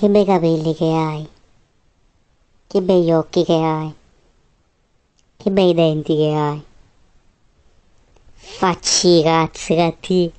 Che bei capelli che hai. Che bei occhi che hai. Che bei denti che hai. Facci cazzi cattivi.